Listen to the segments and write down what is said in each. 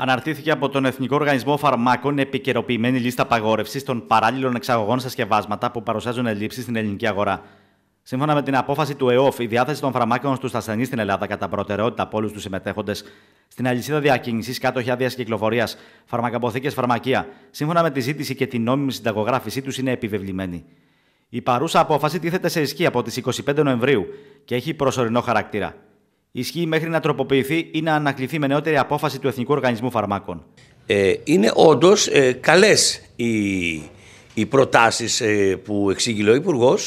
αναρτήθηκε από τον Εθνικό Οργανισμό Φαρμάκων επικαιροποιημένη λίστα παγόρευση των παράλληλων εξαγωγών σε σκευάσματα που παρουσιάζουν ελλείψεις στην ελληνική αγορά. Σύμφωνα με την απόφαση του ΕΟΦ, η διάθεση των φαρμάκων στους ασθενείς στην Ελλάδα κατά προτεραιότητα από όλους τους συμμετέχοντες στην αλυσίδα διακίνησης κάτοχη άδειας κυκλοφορίας, φαρμακαποθήκε, φαρμακεία, σύμφωνα με τη ζήτηση και την νόμιμη συνταγογράφησή τους, είναι επιβεβλημένη. Η παρούσα απόφαση τίθεται σε ισχύ από τις 25 Νοεμβρίου και έχει προσωρινό χαρακτήρα ισχύει μέχρι να τροποποιηθεί ή να ανακληθεί με νεότερη απόφαση του Εθνικού Οργανισμού Φαρμάκων. Ε, είναι όντως ε, καλές οι, οι προτάσεις ε, που εξήγηλε ο Υπουργός.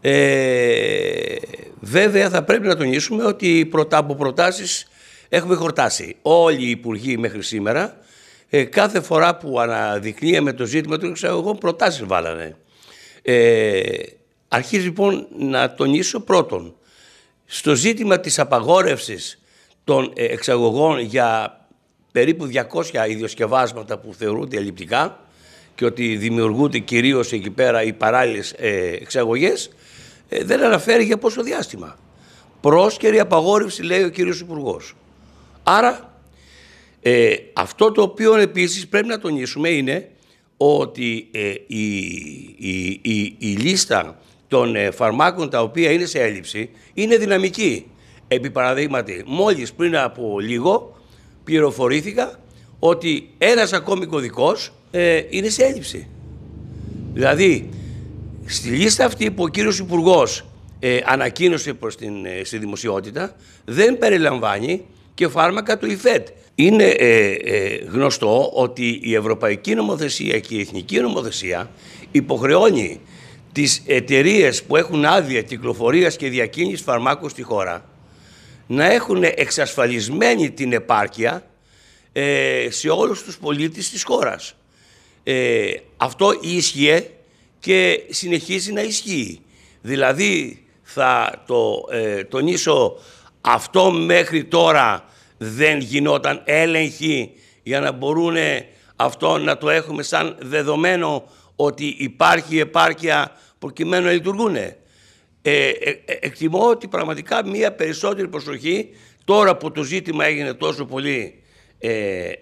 Ε, βέβαια θα πρέπει να τονίσουμε ότι πρωτά από προτάσεις έχουμε χορτάσει. Όλοι οι υπουργοί μέχρι σήμερα ε, κάθε φορά που αναδεικνύαμε το ζήτημα του εξαγωγών προτάσεις βάλανε. Ε, αρχίζει λοιπόν να τονίσω πρώτον στο ζήτημα της απαγόρευσης των ε, εξαγωγών για περίπου 200 ιδιοσκευάσματα που θεωρούνται ελλειπτικά και ότι δημιουργούνται κυρίως εκεί πέρα οι παράλληλες ε, εξαγωγές ε, δεν αναφέρει για πόσο διάστημα. Πρόσκαιρη απαγόρευση λέει ο κύριος υπουργός. Άρα αυτό το οποίο επίσης πρέπει να τονίσουμε είναι ότι η λίστα των ε, φαρμάκων τα οποία είναι σε έλλειψη είναι δυναμική. Επί παραδείγματι, μόλις πριν από λίγο πληροφορήθηκα ότι ένας ακόμη κωδικός ε, είναι σε έλλειψη. Δηλαδή, στη λίστα αυτή που ο κύριος υπουργός ε, ανακοίνωσε προς την, ε, στη δημοσιότητα δεν περιλαμβάνει και φάρμακα του ΙΦΕΤ. Είναι γνωστό ότι η ευρωπαϊκή νομοθεσία και η εθνική νομοθεσία υποχρεώνει τις εταιρείες που έχουν άδεια κυκλοφορίας και διακίνησης φαρμάκων στη χώρα να έχουν εξασφαλισμένη την επάρκεια ε, σε όλους τους πολίτες της χώρας. Ε, αυτό ίσχυε και συνεχίζει να ισχύει. Δηλαδή θα το ε, τονίσω αυτό μέχρι τώρα δεν γινόταν έλεγχοι για να μπορούν αυτό να το έχουμε σαν δεδομένο ότι υπάρχει επάρκεια προκειμένου να λειτουργούν. Ε, ε, ε, εκτιμώ ότι πραγματικά μία περισσότερη προσοχή τώρα που το ζήτημα έγινε τόσο πολύ ε,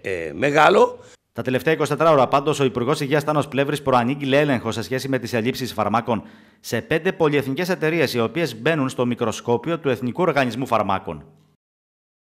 ε μεγάλο τα τελευταία 24 ώρα, πάντως ο Υπουργός Υγείας Τάνο Πλεύρης προανήγγειλε έλεγχο σε σχέση με τις ελλείψεις φαρμάκων σε πέντε πολυεθνικές εταιρείες, οι οποίες μπαίνουν στο μικροσκόπιο του Εθνικού Οργανισμού Φαρμάκων.